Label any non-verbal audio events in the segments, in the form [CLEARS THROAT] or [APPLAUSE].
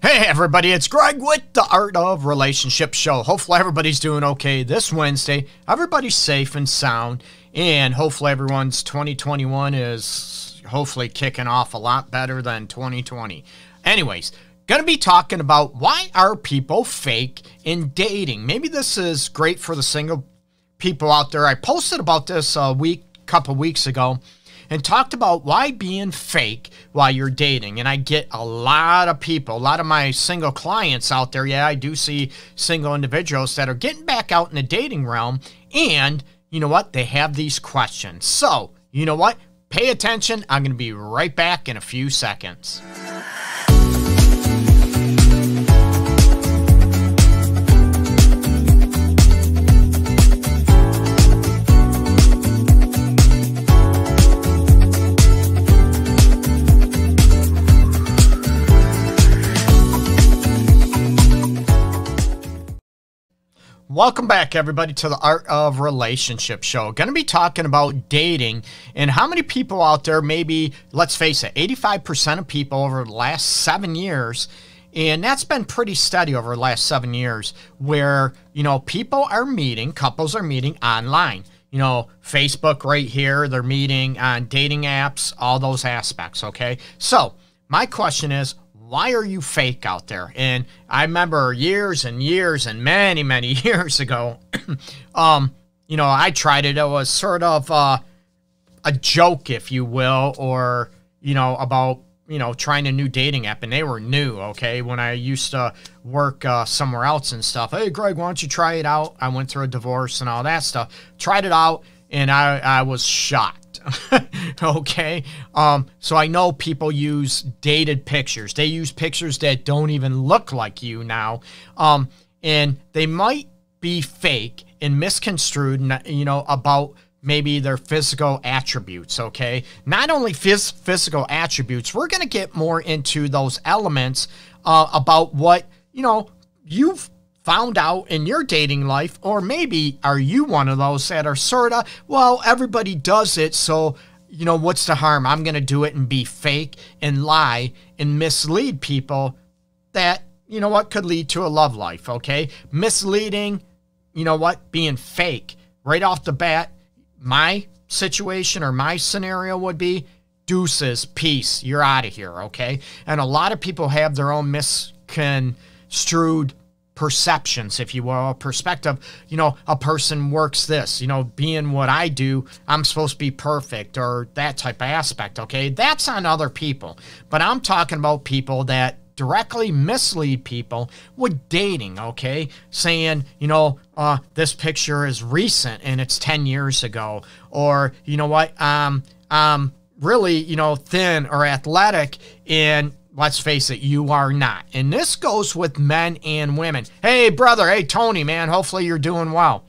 Hey everybody, it's Greg with the Art of Relationship Show. Hopefully everybody's doing okay this Wednesday. Everybody's safe and sound, and hopefully everyone's 2021 is hopefully kicking off a lot better than 2020. Anyways, going to be talking about why are people fake in dating? Maybe this is great for the single people out there. I posted about this a week, couple weeks ago and talked about why being fake while you're dating. And I get a lot of people, a lot of my single clients out there. Yeah, I do see single individuals that are getting back out in the dating realm. And you know what? They have these questions. So, you know what? Pay attention. I'm going to be right back in a few seconds. Welcome back, everybody, to the Art of Relationship Show. Going to be talking about dating and how many people out there, maybe, let's face it, 85% of people over the last seven years, and that's been pretty steady over the last seven years, where, you know, people are meeting, couples are meeting online. You know, Facebook right here, they're meeting on dating apps, all those aspects, okay? So, my question is, why are you fake out there? And I remember years and years and many, many [LAUGHS] years ago, [CLEARS THROAT] um, you know, I tried it. It was sort of uh, a joke, if you will, or, you know, about, you know, trying a new dating app. And they were new, okay? When I used to work uh, somewhere else and stuff, hey, Greg, why don't you try it out? I went through a divorce and all that stuff. Tried it out, and I, I was shocked [LAUGHS] okay. Um, so I know people use dated pictures. They use pictures that don't even look like you now. Um, and they might be fake and misconstrued, you know, about maybe their physical attributes, okay? Not only phys physical attributes, we're going to get more into those elements uh, about what, you know, you've found out in your dating life? Or maybe are you one of those that are sort of, well, everybody does it, so you know, what's the harm? I'm going to do it and be fake and lie and mislead people that, you know what, could lead to a love life, okay? Misleading, you know what, being fake. Right off the bat, my situation or my scenario would be deuces, peace, you're out of here, okay? And a lot of people have their own misconstrued perceptions, if you will, a perspective. You know, a person works this, you know, being what I do, I'm supposed to be perfect or that type of aspect, okay? That's on other people. But I'm talking about people that directly mislead people with dating, okay? Saying, you know, uh, this picture is recent and it's 10 years ago. Or, you know what, um, um, really, you know, thin or athletic and let's face it, you are not. And this goes with men and women. Hey, brother, hey, Tony, man, hopefully you're doing well.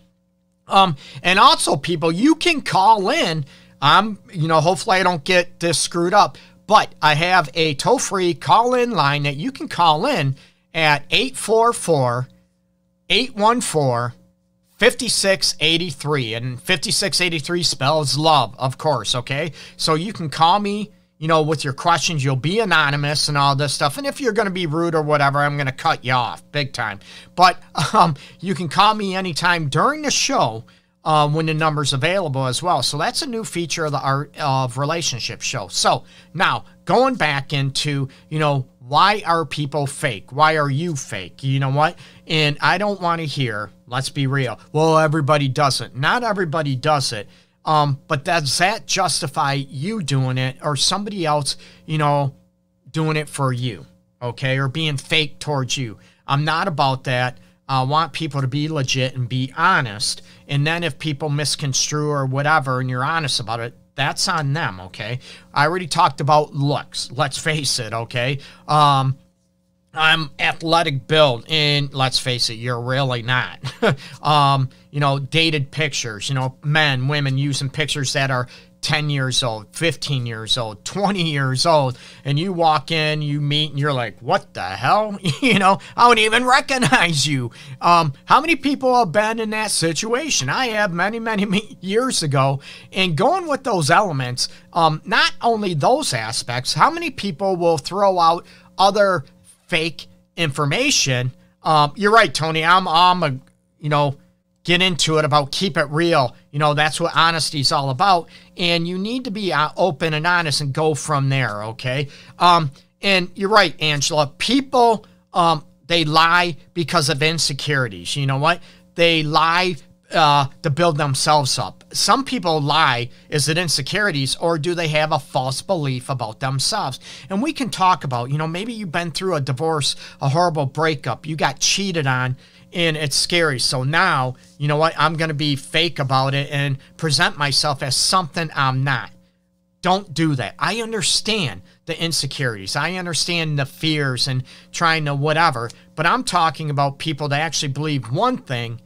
Um, and also, people, you can call in. I'm, you know, hopefully I don't get this screwed up, but I have a toll free call in line that you can call in at 844 814 5683. And 5683 spells love, of course, okay? So you can call me you know, with your questions, you'll be anonymous and all this stuff. And if you're going to be rude or whatever, I'm going to cut you off big time. But [LAUGHS] um, you can call me anytime during the show um, when the number's available as well. So that's a new feature of the Art of Relationship show. So now going back into, you know, why are people fake? Why are you fake? You know what? And I don't want to hear, let's be real, well, everybody does it. Not everybody does it. Um, but does that justify you doing it or somebody else, you know, doing it for you? Okay. Or being fake towards you. I'm not about that. I want people to be legit and be honest. And then if people misconstrue or whatever and you're honest about it, that's on them. Okay. I already talked about looks. Let's face it. Okay. Um, I'm athletic build, and let's face it, you're really not. [LAUGHS] um, you know, dated pictures, you know, men, women using pictures that are 10 years old, 15 years old, 20 years old, and you walk in, you meet, and you're like, what the hell? [LAUGHS] you know, I don't even recognize you. Um, how many people have been in that situation? I have many, many, many years ago. And going with those elements, um, not only those aspects, how many people will throw out other fake information. Um, you're right, Tony. I'm, I'm a, you know, get into it about keep it real. You know, that's what honesty is all about. And you need to be uh, open and honest and go from there. Okay. Um, and you're right, Angela. People, um, they lie because of insecurities. You know what? They lie uh, to build themselves up. Some people lie. Is it insecurities or do they have a false belief about themselves? And we can talk about, you know, maybe you've been through a divorce, a horrible breakup, you got cheated on, and it's scary. So now, you know what? I'm going to be fake about it and present myself as something I'm not. Don't do that. I understand the insecurities. I understand the fears and trying to whatever, but I'm talking about people that actually believe one thing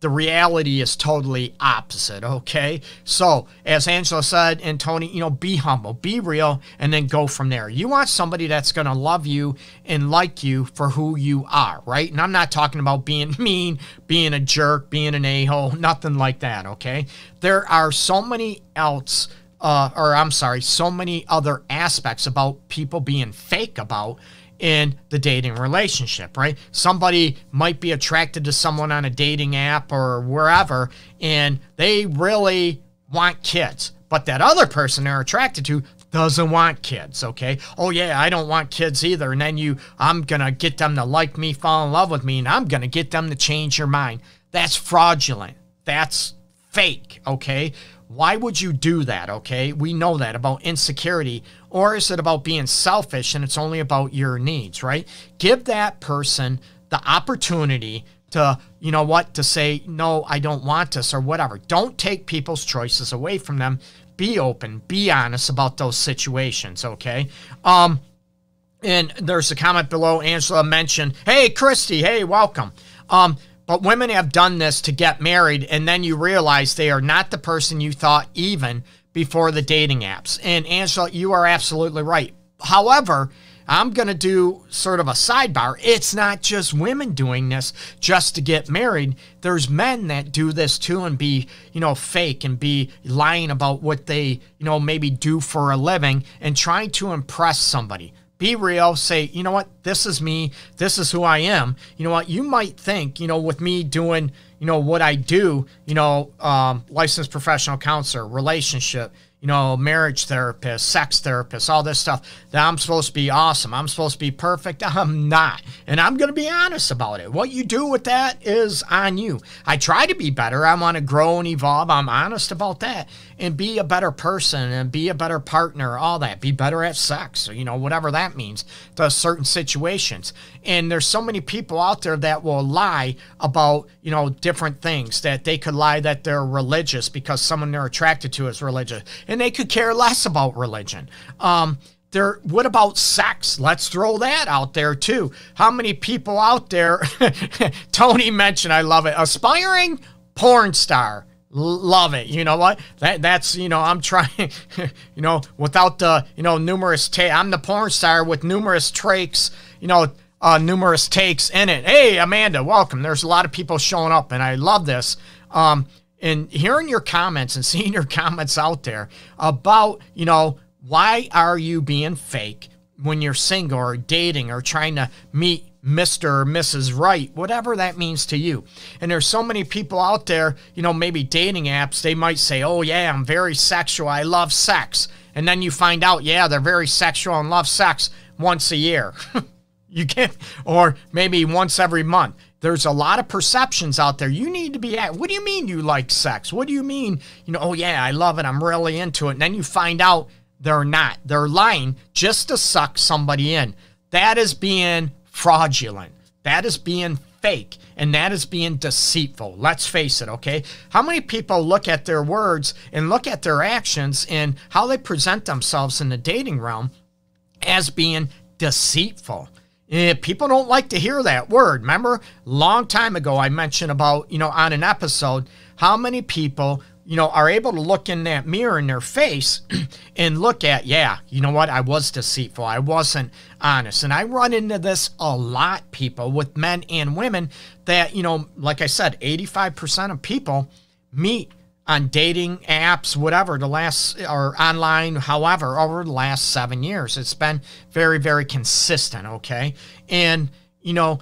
the reality is totally opposite, okay? So, as Angela said and Tony, you know, be humble, be real, and then go from there. You want somebody that's going to love you and like you for who you are, right? And I'm not talking about being [LAUGHS] mean, being a jerk, being an a hole, [LAUGHS] nothing like that, okay? There are so many else uh, or I'm sorry, so many other aspects about people being fake about in the dating relationship, right? Somebody might be attracted to someone on a dating app or wherever, and they really want kids, but that other person they're attracted to doesn't want kids, okay? Oh yeah, I don't want kids either. And then you, I'm gonna get them to like me, fall in love with me, and I'm gonna get them to change your mind. That's fraudulent. That's fake, okay? Why would you do that, okay? We know that about insecurity. Or is it about being selfish and it's only about your needs, right? Give that person the opportunity to, you know what, to say, no, I don't want this or whatever. Don't take people's choices away from them. Be open, be honest about those situations, okay? Um, and there's a comment below. Angela mentioned, hey, Christy, hey, welcome. Um, but women have done this to get married, and then you realize they are not the person you thought even before the dating apps. And Angela, you are absolutely right. However, I'm going to do sort of a sidebar. It's not just women doing this just to get married. There's men that do this too and be, you know, fake and be lying about what they, you know, maybe do for a living and trying to impress somebody be real, say, you know what, this is me, this is who I am. You know what, you might think, you know, with me doing, you know, what I do, you know, um, licensed professional counselor, relationship, you know, marriage therapist, sex therapist, all this stuff that I'm supposed to be awesome. I'm supposed to be perfect. [LAUGHS] I'm not. And I'm going to be honest about it. What you do with that is on you. I try to be better. I want to grow and evolve. I'm honest about that and be a better person and be a better partner, all that. Be better at sex, you know, whatever that means to certain situations. And there's so many people out there that will lie about, you know, different things that they could lie that they're religious because someone they're attracted to is religious and they could care less about religion. Um, there, what about sex? Let's throw that out there too. How many people out there, [LAUGHS] Tony mentioned, I love it, aspiring porn star love it. You know what? That that's you know I'm trying. [LAUGHS] you know without the you know numerous I'm the porn star with numerous takes. You know. Uh, numerous takes in it. Hey, Amanda, welcome. There's a lot of people showing up, and I love this. Um, and hearing your comments and [LAUGHS] seeing your comments out there about, you know, why are you being fake when you're single or dating or trying to meet Mr. or Mrs. Right, whatever that means to you. And there's so many people out there, you know, maybe dating apps, they might say, oh, yeah, I'm very sexual. I love sex. And then you find out, yeah, they're very sexual and love sex once a year. [LAUGHS] you can't, or maybe once every month there's a lot of perceptions out there. You need to be at, what do you mean you like sex? What do you mean, you know, oh yeah, I love it. I'm really into it. And then you find out they're not. They're lying just to suck somebody in. That is being fraudulent. That is being fake. And that is being deceitful. Let's face it, okay? How many people look at their words and look at their actions and how they present themselves in the dating realm as being deceitful? Eh, people don't like to hear that word. Remember, long time ago, I mentioned about, you know, on an episode, how many people, you know, are able to look in that mirror in their face [CLEARS THROAT] and look at, yeah, you know what, I was deceitful. I wasn't honest. And I run into this a lot, people, with men and women that, you know, like I said, 85% of people meet on dating apps, whatever, the last or online, however, over the last seven years. It's been very, very consistent. Okay. And, you know,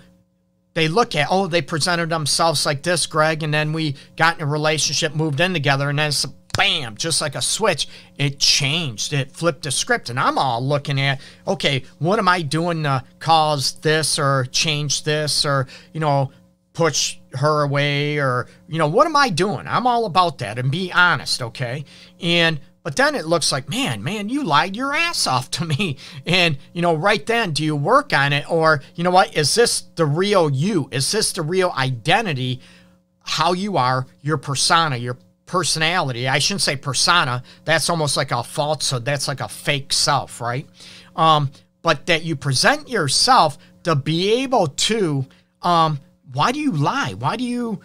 they look at, oh, they presented themselves like this, Greg, and then we got in a relationship, moved in together, and then it's bam, just like a switch, it changed. It flipped the script. And I'm all looking at, okay, what am I doing to cause this or change this or, you know, push her away or, you know, what am I doing? I'm all about that and be honest, okay? And but then it looks like, man, man, you lied your ass off to me. [LAUGHS] And, you know, right then, do you work on it? Or, you know what? Is this the real you? Is this the real identity? How you are, your persona, your personality. I shouldn't say persona. That's almost like a falsehood. That's like a fake self, right? Um, but that you present yourself to be able to um, why do you lie? Why do you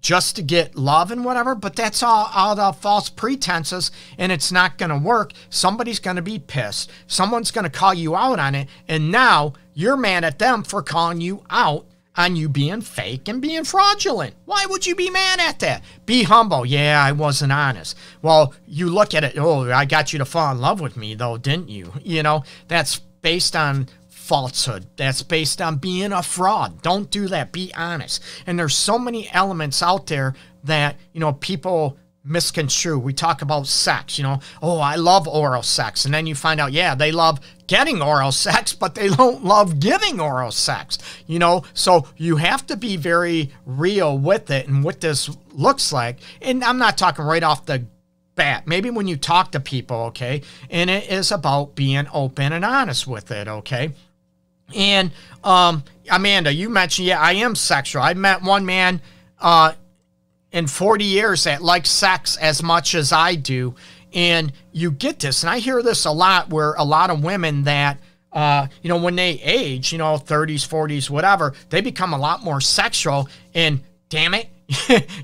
just to get love and whatever? But that's all, all the false pretenses, and it's not going to work. Somebody's going to be pissed. Someone's going to call you out on it. And now you're mad at them for calling you out on you being fake and being fraudulent. Why would you be mad at that? Be humble. Yeah, I wasn't honest. Well, you look at it, oh, I got you to fall in love with me, though, didn't you? You know, that's based on falsehood that's based on being a fraud. Don't do that. Be honest. And there's so many elements out there that, you know, people misconstrue. We talk about sex, you know, oh, I love oral sex. And then you find out, yeah, they love getting oral [LAUGHS] sex, but they don't love giving oral sex, you know. So you have to be very real with it and what this looks like. And I'm not talking right off the bat. Maybe when you talk to people, okay, and it is about being open and honest with it, okay. And um, Amanda, you mentioned, yeah, I am sexual. I met one man uh, in 40 years that likes sex as much as I do. And you get this, and I hear this a lot where a lot of women that, uh, you know, when they age, you know, 30s, 40s, whatever, they become a lot more sexual. And damn it,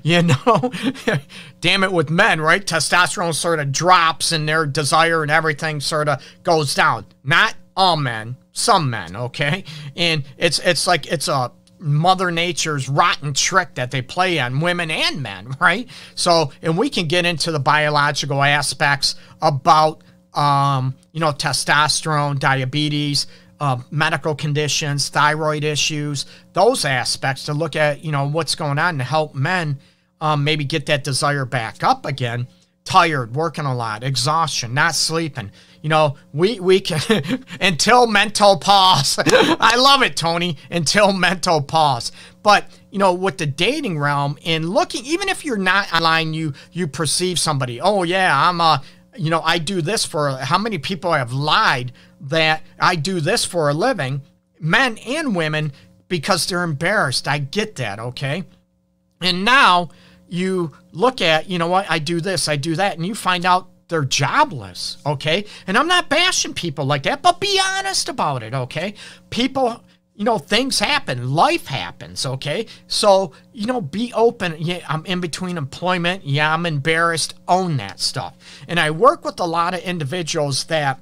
[LAUGHS] you know, [LAUGHS] damn it with men, right? Testosterone sort of drops and their desire and everything sort of goes down. Not all men, some men, okay? And it's it's like it's a mother nature's rotten trick that they play on women and men, [LAUGHS] right? So, and we can get into the biological aspects about um, you know, testosterone, diabetes, uh, medical conditions, thyroid issues, those aspects to look at, you know, what's going on to help men um, maybe get that desire back up again. Tired, working a lot, exhaustion, not sleeping, you know, we we can [LAUGHS] until mental pause. [LAUGHS] I love it, Tony. Until mental pause. But you know, with the dating realm and looking, even if you're not online, you you perceive somebody. Oh yeah, I'm a. You know, I do this for how many people have lied that I do this for a living, men and women, because they're embarrassed. I get that, okay? And now you look at, you know what, I do this, I do that, and you find out they're jobless, okay? And I'm not bashing people like that, but be honest about it, okay? People, you know, things happen, life happens, okay? So, you know, be open. Yeah, I'm in between employment. Yeah, I'm embarrassed. Own that stuff. And I work with a lot of individuals that,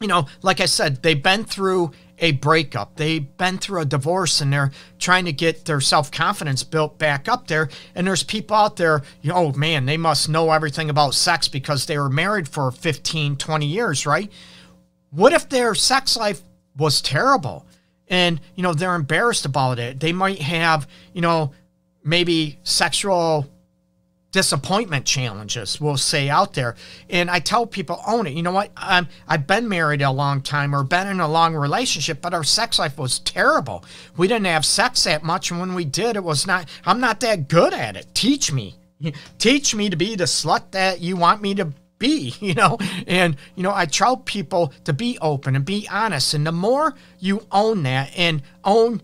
you know, like I said, they've been through a breakup. They've been through a divorce and they're trying to get their self confidence built back up there. And there's people out there, you know, oh man, they must know everything about sex because they were married for 15, 20 years, right? What if their sex life was terrible and, you know, they're embarrassed about it? They might have, you know, maybe sexual disappointment challenges we'll say out there and i tell people own it you know what I'm, um, i've been married a long time or been in a long relationship but our sex life was terrible we didn't have sex that much and when we did it was not i'm not that good at it teach me teach me to be the slut that you want me to be, [LAUGHS] you know? And, you know, I tell people to be open and be honest. And the more you own that and own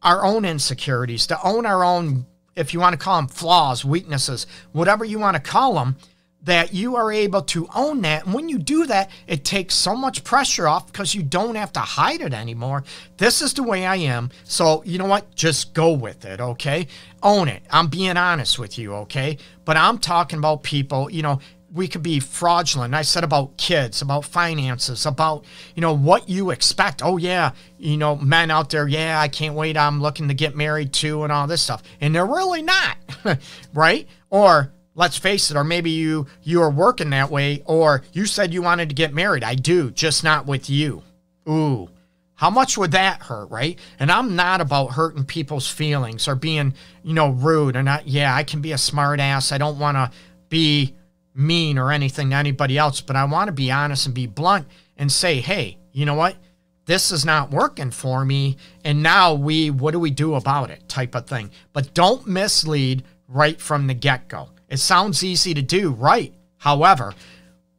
our own insecurities, to own our own if you want to call them flaws, weaknesses, whatever you want to call them, that you are able to own that. And when you do that, it takes so much pressure off because you don't have to hide it anymore. This is the way I am. So, you know what? Just go with it, okay? Own it. I'm being honest with you, okay? But I'm talking about people, you know, we could be fraudulent. I said about kids, about finances, about, you know, what you expect. Oh, yeah, you know, men out there, yeah, I can't wait. I'm looking to get married too and all this stuff. And they're really not, [LAUGHS] right? Or let's face it, or maybe you you are working that way, or you said you wanted to get married. I do, just not with you. Ooh. How much would that hurt, right? And I'm not about hurting people's feelings or being, you know, rude. And I, yeah, I can be a smartass. I don't want to be mean or anything to anybody else, but I want to be honest and be blunt and say, hey, you know what? This is not working for me. And now we, what do we do about it type of thing? But don't mislead right from the get go. It sounds easy to do, right? However,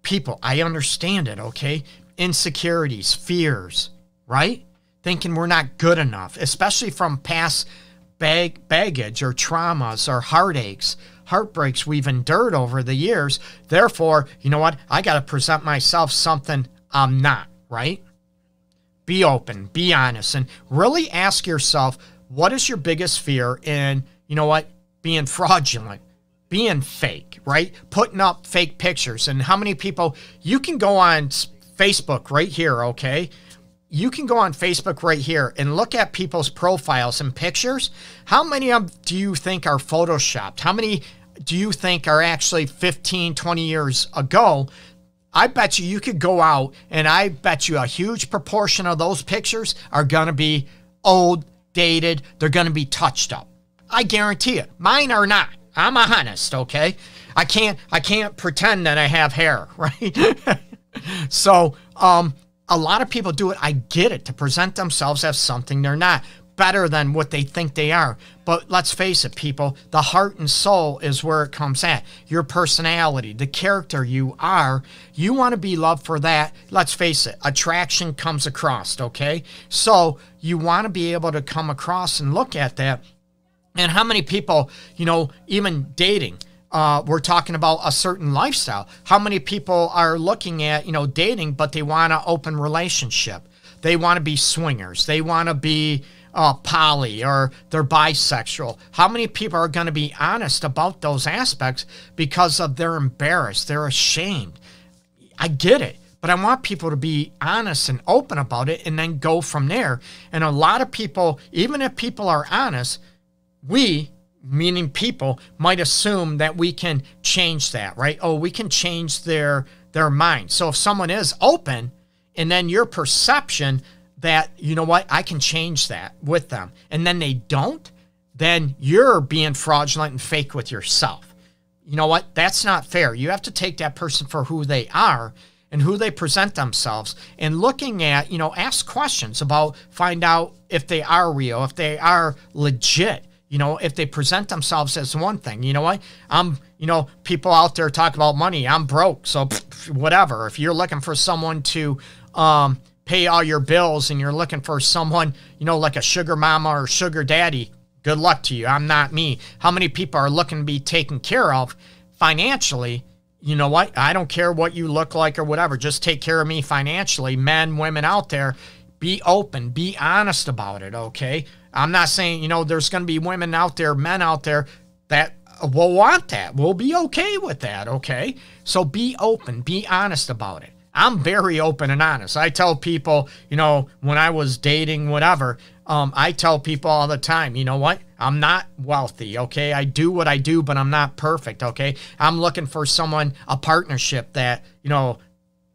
people, I understand it, okay? Insecurities, fears, right? Thinking we're not good enough, especially from past bag, baggage or traumas or heartaches heartbreaks we've endured over the years. Therefore, you know what? I got to present myself something I'm not, right? Be open, be honest, and really ask yourself what is your biggest fear in, you know what, being [LAUGHS] fraudulent, being fake, right? Putting up fake pictures. And how many people, you can go on Facebook right here, okay? you can go on Facebook right here and look at people's profiles and pictures. How many of them do you think are photoshopped? How many do you think are actually 15, 20 years ago? I bet you you could go out and I bet you a huge proportion of those pictures are going to be old, dated, they're going to be touched up. I guarantee it. Mine are not. I'm honest, okay? I can't I can't pretend that I have hair, [LAUGHS] right? so, um a lot of people do it. I get it to present themselves as something they're not, better than what they think they are. But let's face it, people, the heart and soul is where it comes at. Your personality, the character you are, you want to be loved for that. Let's face it, attraction comes across, okay? So you want to be able to come across and look at that. And how many people, you know, even dating, uh, we're talking about a certain lifestyle. How many people are looking at, you know, dating, but they want an open relationship? They want to be swingers. They want to be uh, poly or they're bisexual. How many people are going to be honest about those aspects because of they're embarrassed, they're ashamed? I get it, but I want people to be honest and open about it and then go from there. And a lot of people, even if people are honest, we meaning people might assume that we can change that, right? Oh, we can change their their mind. So if someone is open and then your perception that you know what, I can change that with them and then they don't, then you're being fraudulent and fake with yourself. You know what? That's not fair. You have to take that person for who they are and who they present themselves and looking at, you know, ask questions about find out if they are real, if they are legit you know, if they present themselves as one thing, you know what? I'm, you know, people out there talk about money. I'm broke, so whatever. If you're looking for someone to um, pay all your bills and you're looking for someone, you know, like a sugar mama or sugar daddy, good luck to you. I'm not me. How many people are looking to be taken care of financially? You know what? I don't care what you look like or whatever. Just take care of me financially. Men, women out there, be open, be honest about it, okay? I'm not saying, you know, there's going to be women out there, men out there that uh, will want that. We'll be okay with that, okay? So be open, be honest about it. I'm very open and honest. I tell people, you know, when I was dating, whatever, um, I tell people all the time, you know what? I'm not wealthy, okay? I do what I do, but I'm not perfect, okay? I'm looking for someone, a partnership that, you know,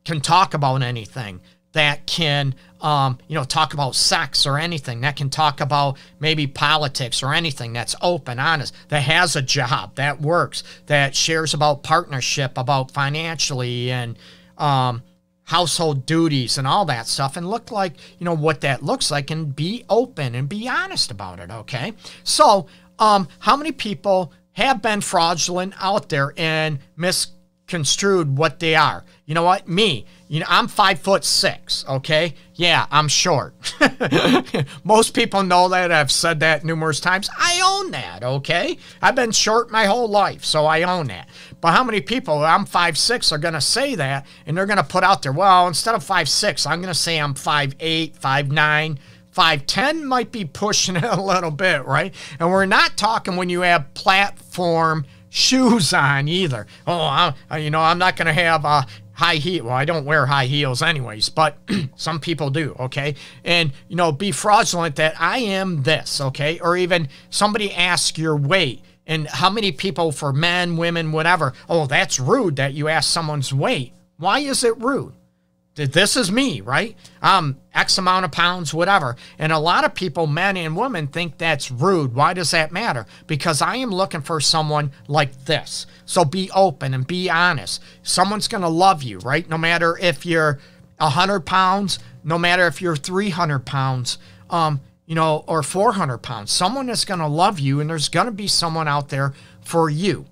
can talk about anything that can um, you know talk about sex or anything that can talk about maybe politics or anything that's open honest that has a job that works that shares about partnership about financially and um, household duties and all that stuff and look like you know what that looks like and be open and be honest about it okay so um, how many people have been fraudulent out there and mis construed what they are. You know what? Me, you know, I'm five foot six, okay? Yeah, I'm short. [LAUGHS] Most people know that. I've said that numerous times. I own that, okay? I've been short my whole life, so I own that. But how many people, I'm five six, are going to say that and they're going to put out there, well, instead of five six, I'm going to say I'm five eight, five nine. 510 might be pushing it [LAUGHS] a little bit, right? And we're not talking when you have platform shoes on either. Oh, I, uh, you know, I'm not going to have a uh, high heel. Well, I don't wear high heels anyways, but [CLEARS THROAT] some people do, okay? And, you know, be fraudulent that I am this, okay? Or even somebody ask your weight. And how many people for men, women, whatever, oh, that's rude that you ask someone's weight. Why is it rude? this is me, right? Um, X amount of pounds, whatever. And a lot of people, men and women, think that's rude. Why does that matter? Because I am looking for someone like this. So be open and be honest. Someone's going to love you, right? No matter if you're 100 pounds, no matter if you're 300 pounds, um, you know, or 400 pounds. Someone is going to love you, and there's going to be someone out there for you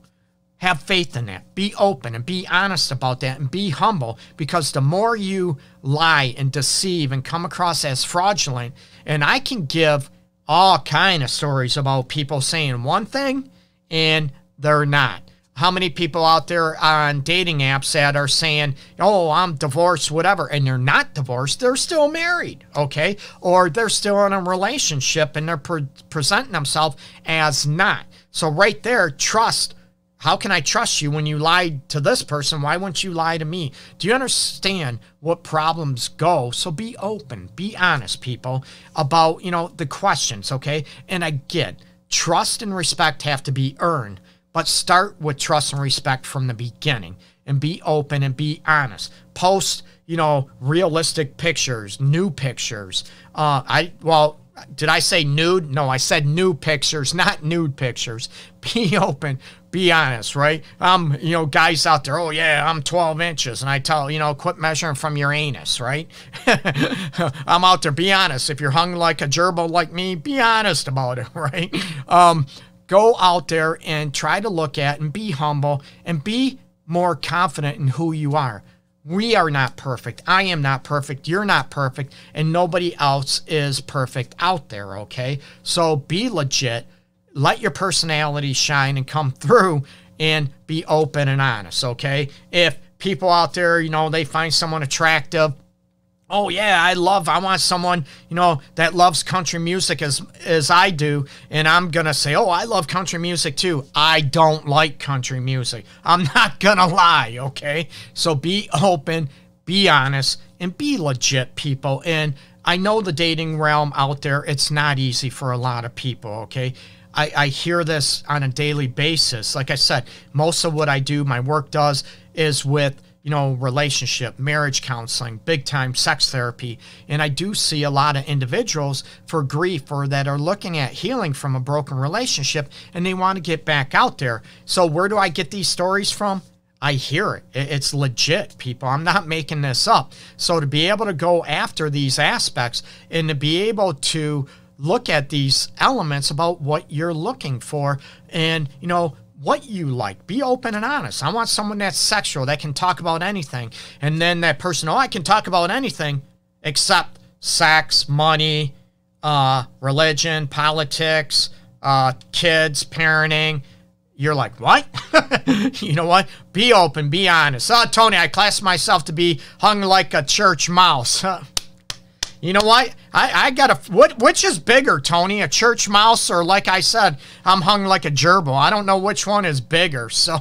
have faith in that. Be open and be honest about that and be humble because the more you lie and deceive and come across as fraudulent, and I can give all kind of stories about people saying one thing and they're not. How many people out there on dating apps that are saying, "Oh, I'm divorced, whatever," and they're not divorced; they're still married, okay, or they're still in a relationship and they're pre presenting themselves as not. So right there, trust how can I trust you when you lied to this person? Why wouldn't you lie to me? Do you understand what problems go? So be open, be honest, people, about, you know, the questions, okay? And again, trust and respect have to be earned, but start with trust and respect from the beginning and be open and be honest. Post, you know, realistic pictures, new pictures. Uh, I, well, did I say nude? No, I said new pictures, [LAUGHS] not nude pictures. Be open, be honest, right? I'm, um, you know, guys out there, oh yeah, I'm 12 inches, and I tell, you know, quit measuring from your anus, right? [LAUGHS] I'm out there, be honest. If you're hung like a gerbil like me, be honest about it, [LAUGHS] right? Um, go out there and try to look at and be humble and be more confident in who you are. We are not perfect. I am not perfect. You're not perfect. And nobody else is perfect out there, okay? So be legit let your personality shine and come through and be open and honest, okay? If people out there, you know, they find someone attractive, oh yeah, I love I want someone, you know, that loves country music as as I do, and I'm going to say, "Oh, I love country music too. I don't like country music." I'm [LAUGHS] not going to lie, okay? So be open, be honest, and be legit people and I know the dating realm out there, it's not easy for a lot of people, okay? I, I hear this on a daily basis. Like I said, most of what I do, my work does, is with you know, relationship, marriage counseling, big time sex therapy. And I do see a lot of individuals for grief or that are looking at healing from a broken relationship and they want to get back out there. So, where do I get these stories from? I hear it. It's legit, people. I'm not making this up. So, to be able to go after these aspects and to be able to look at these elements about what you're looking for and, you know, what you like. Be open and honest. I want someone that's sexual, that can talk about anything. And then that person, oh, I can talk about anything except sex, money, uh, religion, politics, uh, kids, parenting. You're like, what? [LAUGHS] you know what? Be open, be honest. Oh, Tony, I class myself to be hung like a church mouse. [LAUGHS] You know what? I, I got a what? Which is bigger, Tony? A church mouse, or like I said, I'm hung like a gerbil. I don't know which one is bigger. So,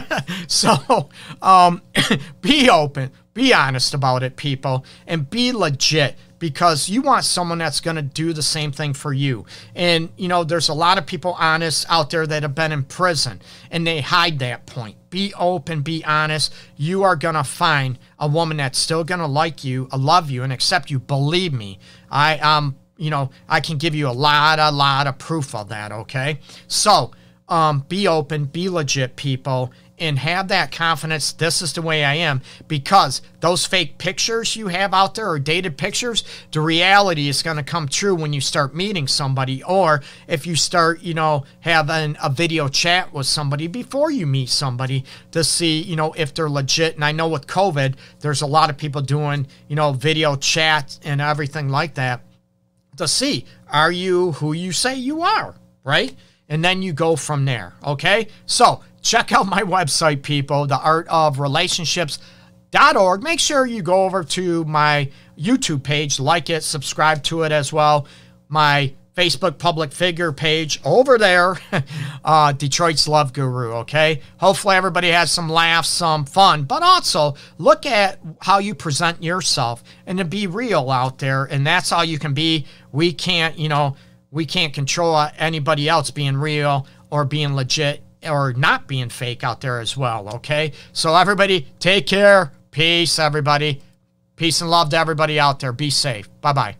[LAUGHS] so um, [LAUGHS] be open, be honest about it, people, and be legit because you want someone that's going to do the same thing for you. And, you know, there's a lot of people honest out there that have been in prison and they hide that point. Be open, be honest. You are going to find a woman that's still going to like you, love you, and accept you. Believe me, I, um, you know, I can give you a lot, a lot of proof of that, okay? So, um, be open, be legit, people, and have that confidence this is the way I am because those fake pictures you have out there or dated pictures the reality is going to come true when you start meeting somebody or if you start you know having a video chat with somebody before you meet somebody to see you know if they're legit and I know with COVID there's a lot of people doing you know video chat and everything like that to see are you who you say you are right and then you go from there okay so check out my website, people, theartofrelationships.org. Make sure you go over to my YouTube page, like it, subscribe to it as well. My Facebook public figure page over there, [LAUGHS] uh, Detroit's Love Guru. Okay. Hopefully, everybody has some laughs, some fun, but also look at how you present yourself and to be real out there. And that's how you can be. We can't, you know, we can't control anybody else being real or being legit or not being fake out there as well. Okay. So everybody take care. Peace, everybody. Peace and love to everybody out there. Be safe. Bye bye.